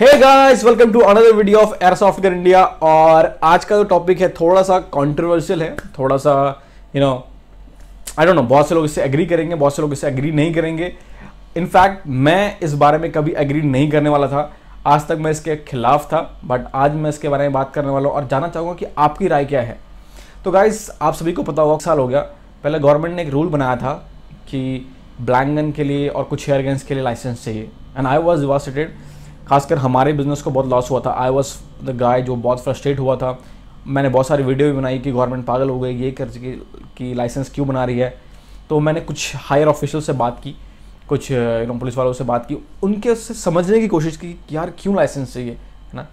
hey guys welcome to another video of air software India और आज का जो तो टॉपिक है थोड़ा सा कंट्रोवर्शियल है थोड़ा सा you know I don't know बहुत से लोग इससे एग्री करेंगे बहुत से लोग इससे एग्री नहीं करेंगे इनफैक्ट मैं इस बारे में कभी एग्री नहीं करने वाला था आज तक मैं इसके खिलाफ था बट आज मैं इसके बारे में बात करने वाला हूँ और जानना चाहूँगा कि आपकी राय क्या है तो गाइस आप सभी को पता होगा साल हो गया पहले गवर्नमेंट ने एक रूल बनाया था कि ब्लैंगन के लिए और कुछ हेयर गन्स के लिए लाइसेंस चाहिए एंड आई वॉज डिवास्टेटेड खासकर हमारे बिज़नेस को बहुत लॉस हुआ था आई वॉज द गाय जो बहुत फ्रस्ट्रेट हुआ था मैंने बहुत सारी वीडियो भी बनाई कि गवर्नमेंट पागल हो गई ये कर कि लाइसेंस क्यों बना रही है तो मैंने कुछ हायर ऑफिशियल से बात की कुछ यू नो पुलिस वालों से बात की उनके उससे समझने की कोशिश की कि यार क्यों लाइसेंस चाहिए है ना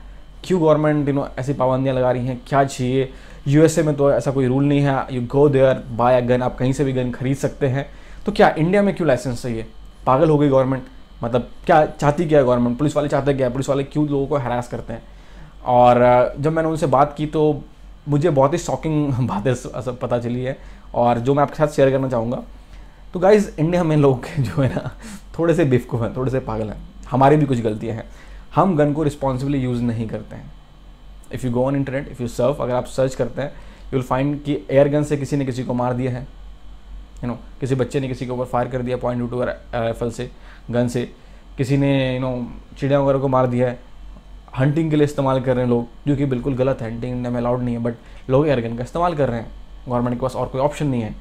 क्यों गवर्नमेंट यू नो ऐसी पाबंदियाँ लगा रही हैं क्या चाहिए यू में तो ऐसा कोई रूल नहीं है you go there buy a gun आप कहीं से भी गन खरीद सकते हैं तो क्या इंडिया में क्यों लाइसेंस चाहिए पागल हो गई गवर्नमेंट मतलब क्या चाहती क्या है गवर्नमेंट पुलिस वाले चाहते क्या है पुलिस वाले क्यों लोगों को हरास करते हैं और जब मैंने उनसे बात की तो मुझे बहुत ही शॉकिंग बातें सब पता चली है और जो मैं आपके साथ शेयर करना चाहूँगा तो गाइज इंडिया में लोग जो है ना थोड़े से बेवकूफ़ हैं थोड़े से पागल हैं हमारी भी कुछ गलतियाँ हैं हम गन को रिस्पॉन्सिबली यूज़ नहीं करते हैं if you go on internet if you serve अगर आप सर्च करते हैं यू विल फाइंड कि एयर गन से किसी ने किसी को मार दिया है यू नो किसी बच्चे ने किसी के ऊपर फायर कर दिया पॉइंट टू टू राइफल से गन से किसी ने यू नो चिड़िया वगैरह को मार दिया है हंटिंग के लिए इस्तेमाल कर रहे हैं लोग जो कि बिल्कुल गलत है हंटिंग इंडिया में अलाउड नहीं है बट लोग एयर गन का इस्तेमाल कर रहे हैं गवर्नमेंट के पास और कोई ऑप्शन नहीं है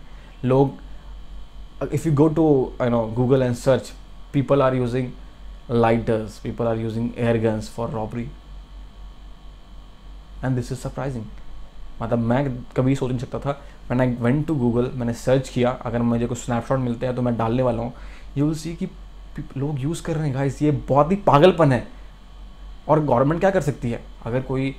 लोग if you go to you know Google and search people are using lighters people are using air for robbery and this is surprising मतलब मैं कभी सोच नहीं सकता था man I went to Google मैंने सर्च किया अगर मुझे कुछ स्नैपशॉट मिलते हैं तो मैं डालने वाला हूँ यू विल सी कि लोग यूज़ कर रहे हैं गाइस ये बहुत ही पागलपन है और गवर्नमेंट क्या कर सकती है अगर कोई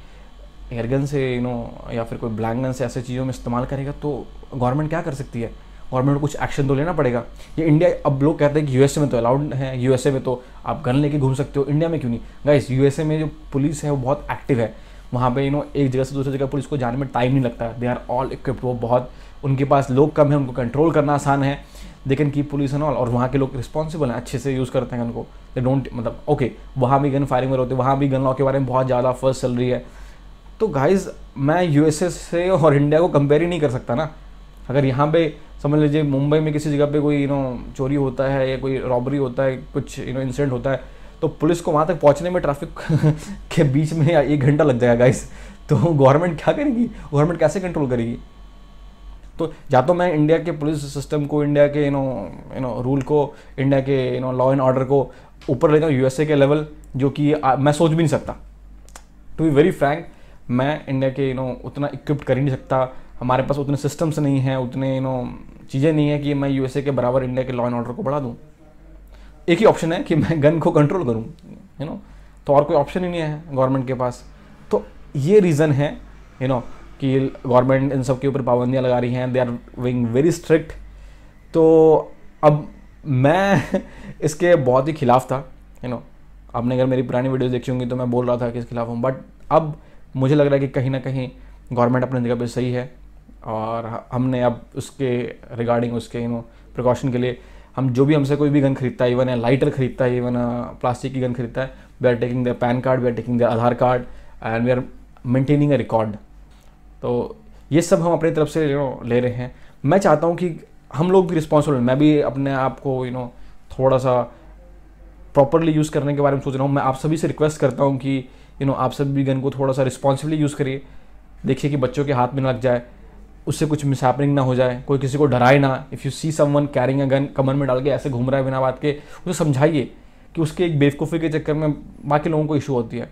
एयरगन से यू नो या फिर कोई ब्लैंक गन से ऐसे चीज़ों में इस्तेमाल करेगा तो गवर्नमेंट क्या कर सकती है गवर्नमेंट को कुछ एक्शन तो लेना पड़ेगा ये इंडिया अब लोग कहते हैं कि यूएसए में तो अलाउड है यूएसए में तो आप गन लेके घूम सकते हो इंडिया में क्यों नहीं गाइस यूएसए में जो पुलिस है वो बहुत एक्टिव है वहाँ पे यू नो एक जगह से दूसरी जगह पुलिस को जाने में टाइम नहीं लगता दे आर ऑल इक्विप्ड वो बहुत उनके पास लोग कम है उनको कंट्रोल करना आसान है they can police and all और वहाँ के लोग रिस्पॉन्सिबल हैं अच्छे से यूज़ करते हैं उनको दे डोंट मतलब ओके वहाँ भी गन फायरिंग में होते हैं वहाँ भी गन लॉ के बारे में बहुत ज़्यादा फर्स्ट चल रही है तो गाइज मैं यू से और इंडिया को कंपेयर ही नहीं कर सकता ना अगर यहाँ पे समझ लीजिए मुंबई में किसी जगह पे कोई यू नो चोरी होता है या कोई रॉबरी होता है कुछ यू नो इंसिडेंट होता है तो पुलिस को वहाँ तक पहुँचने में ट्रैफिक के बीच में एक घंटा लग जाएगा गाइस तो गवर्नमेंट क्या करेगी गवर्नमेंट कैसे कंट्रोल करेगी तो या तो मैं इंडिया के पुलिस सिस्टम को इंडिया के you know you know rule को इंडिया के you know law and order को ऊपर ले जाऊँ यूएसए के लेवल जो कि मैं सोच भी नहीं सकता टू बी वेरी फ्रैंक मैं इंडिया के यू नो उतना इक्विप्ड कर ही नहीं सकता हमारे पास उतने सिस्टम्स नहीं हैं उतने यू नो चीज़ें नहीं है कि मैं यूएसए के बराबर इंडिया के लॉ एंड ऑर्डर को बढ़ा दूँ एक ही ऑप्शन है कि मैं गन को कंट्रोल करूँ यू नो तो और कोई ऑप्शन ही नहीं है गवर्नमेंट के पास तो ये रीज़न है यू नो कि गवर्नमेंट इन सब के ऊपर पाबंदियाँ लगा रही हैं they are being very strict तो अब मैं इसके बहुत ही खिलाफ था यू नो आपने अगर मेरी पुरानी वीडियो देखी होंगी तो मैं बोल रहा था कि इसके खिलाफ हूँ बट अब मुझे लग रहा है कि कहीं ना कहीं गवर्नमेंट अपने जगह पे सही है और हमने अब उसके रिगार्डिंग उसके यू नो प्रिकॉशन के लिए हम जो भी हमसे कोई भी गन खरीदता है इवन है लाइटर खरीदता है इवन प्लास्टिक की गन खरीदता है we are taking the PAN card we are taking the Aadhaar card and we are maintaining a record तो ये सब हम अपनी तरफ से यू नो ले रहे हैं मैं चाहता हूँ कि हम लोग भी रिस्पॉन्सिबल मैं भी अपने आप को यू नो थोड़ा सा प्रॉपरली यूज़ करने के बारे में सोच रहा हूँ मैं आप सभी से रिक्वेस्ट करता हूँ कि यू नो आप सभी गन को थोड़ा सा रिस्पॉन्सिबली यूज़ करिए देखिए कि बच्चों के हाथ में लग जाए उससे कुछ मिसहैपनिंग ना हो जाए कोई किसी को डराए ना if you see someone carrying a gun कमर में डाल के ऐसे घूम रहा है बिना बात के उसे समझाइए कि उसके एक बेवकूफ़ी के चक्कर में बाकी लोगों को इशू होती है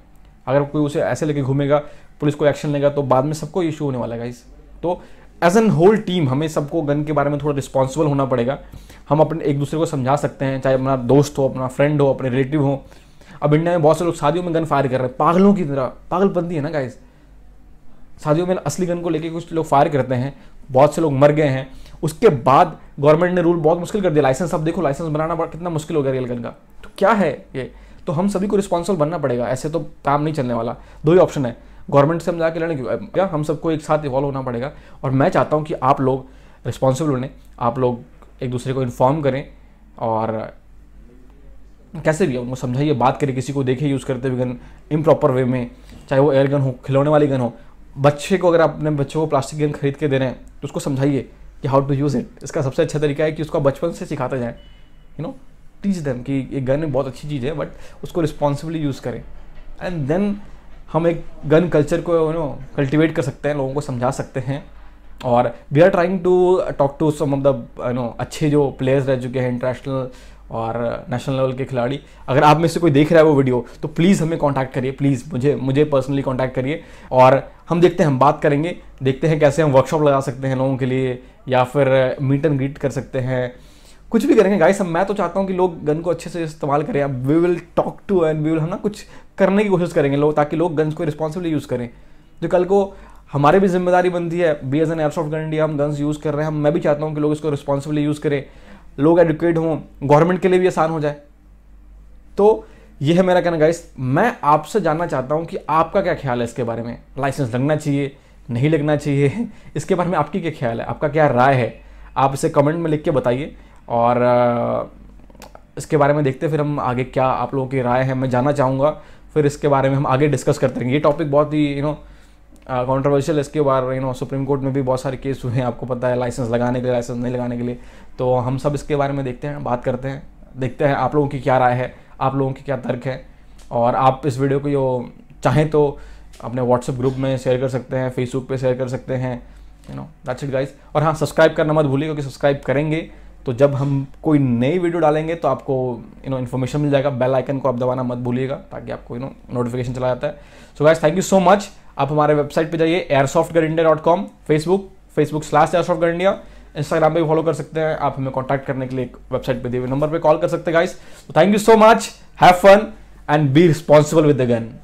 अगर कोई उसे ऐसे लेके घूमेगा पुलिस को एक्शन लेगा तो बाद में सबको इशू होने वाला है गाइस तो एज एन होल टीम हमें सबको गन के बारे में थोड़ा रिस्पॉन्सिबल होना पड़ेगा हम अपने एक दूसरे को समझा सकते हैं चाहे अपना दोस्त हो अपना फ्रेंड हो अपने रिलेटिव हो अब इंडिया में बहुत से लोग शादियों में गन फायर कर रहे हैं पागलों की तरह पागलपंती है ना गाइज़ शादियों में असली गन को लेकर कुछ लोग फायर करते हैं बहुत से लोग मर गए हैं उसके बाद गवर्नमेंट ने रूल बहुत मुश्किल कर दिया लाइसेंस अब देखो लाइसेंस बनाना बड़ा कितना मुश्किल हो गया रियल गन का तो क्या है ये तो हम सभी को रिस्पॉन्सिबल बनना पड़ेगा ऐसे तो काम नहीं चलने वाला दो ही ऑप्शन है गवर्नमेंट से हम जाके लड़ने क्या हम सबको एक साथ इवॉल्व होना पड़ेगा और मैं चाहता हूँ कि आप लोग रिस्पॉन्सिबल बने आप लोग एक दूसरे को इन्फॉर्म करें और कैसे भी है उनको समझाइए बात करें किसी को देखे यूज़ करते हुए गन इम प्रॉपर वे में चाहे वो एयर गन हो खिलौने वाली गन हो बच्चे को अगर आपने अपने बच्चों को प्लास्टिक गेम खरीद के दे रहे हैं तो उसको समझाइए कि हाउ टू यूज़ इट इसका सबसे अच्छा तरीका है कि उसको बचपन से सिखाते जाएँ यू नो टीच देम कि ये गन बहुत अच्छी चीज़ है बट उसको रिस्पॉन्सिबली यूज़ करें एंड देन हम एक गन कल्चर को यू नो कल्टिवेट कर सकते हैं लोगों को समझा सकते हैं और we are trying to talk to some of the you know अच्छे जो प्लेयर्स रह चुके हैं इंटरनेशनल और नेशनल लेवल के खिलाड़ी अगर आप में से कोई देख रहा है वो वीडियो तो प्लीज़ हमें कांटेक्ट करिए प्लीज़ मुझे मुझे पर्सनली कांटेक्ट करिए और हम देखते हैं हम बात करेंगे देखते हैं कैसे हम वर्कशॉप लगा सकते हैं लोगों के लिए या फिर मीट एंड ग्रीट कर सकते हैं कुछ भी करेंगे गाइस मैं तो चाहता हूँ कि लोग गन को अच्छे से इस्तेमाल करें अब we will talk to and we will हम ना कुछ करने की कोशिश करेंगे लोग ताकि लोग गन्स को रिस्पॉन्सिबली यूज़ करें जो कल को हमारे भी जिम्मेदारी बनती है be as an airsoft gun India हम गन्स यूज़ कर रहे हैं मैं भी चाहता हूँ कि लोग इसको रिस्पॉन्सिबली यूज़ करें लोग एडुकेट हों गवर्नमेंट के लिए भी आसान हो जाए तो यह है मेरा कहना गाइस मैं आपसे जानना चाहता हूँ कि आपका क्या ख्याल है इसके बारे में लाइसेंस लगना चाहिए नहीं लगना चाहिए इसके बारे में आपकी क्या ख्याल है आपका क्या राय है आप इसे कमेंट में लिख के बताइए और इसके बारे में देखते फिर हम आगे क्या आप लोगों की राय है मैं जानना चाहूँगा फिर इसके बारे में हम आगे डिस्कस करते रहेंगे ये टॉपिक बहुत ही यू नो कॉन्ट्रोवर्शियल इसके बार यू नो सुप्रीम कोर्ट में भी बहुत सारे केस हुए हैं आपको पता है लाइसेंस लगाने के लिए लाइसेंस नहीं लगाने के लिए तो हम सब इसके बारे में देखते हैं बात करते हैं देखते हैं आप लोगों की क्या राय है आप लोगों की क्या तर्क है और आप इस वीडियो को यो चाहें तो अपने व्हाट्सएप ग्रुप में शेयर कर सकते हैं फेसबुक पर शेयर कर सकते हैं you know that's it guys और हाँ सब्सक्राइब करना मत भूलिए क्योंकि सब्सक्राइब करेंगे तो जब हम कोई नई वीडियो डालेंगे तो आपको यू नो इन्फॉर्मेशन मिल जाएगा बेल आइकन को आप दबाना मत भूलिएगा ताकि आपको यू नो नोटिफिकेशन चला जाता है so guys thank you so much आप हमारे वेबसाइट पे जाइए airsoft India dot com Facebook Facebook slash airsoft India Instagram पे फॉलो कर सकते हैं आप हमें कॉन्टैक्ट करने के लिए एक वेबसाइट पे दिए हुए नंबर पे कॉल कर सकते हैं guys thank you so much have fun and be responsible with the gun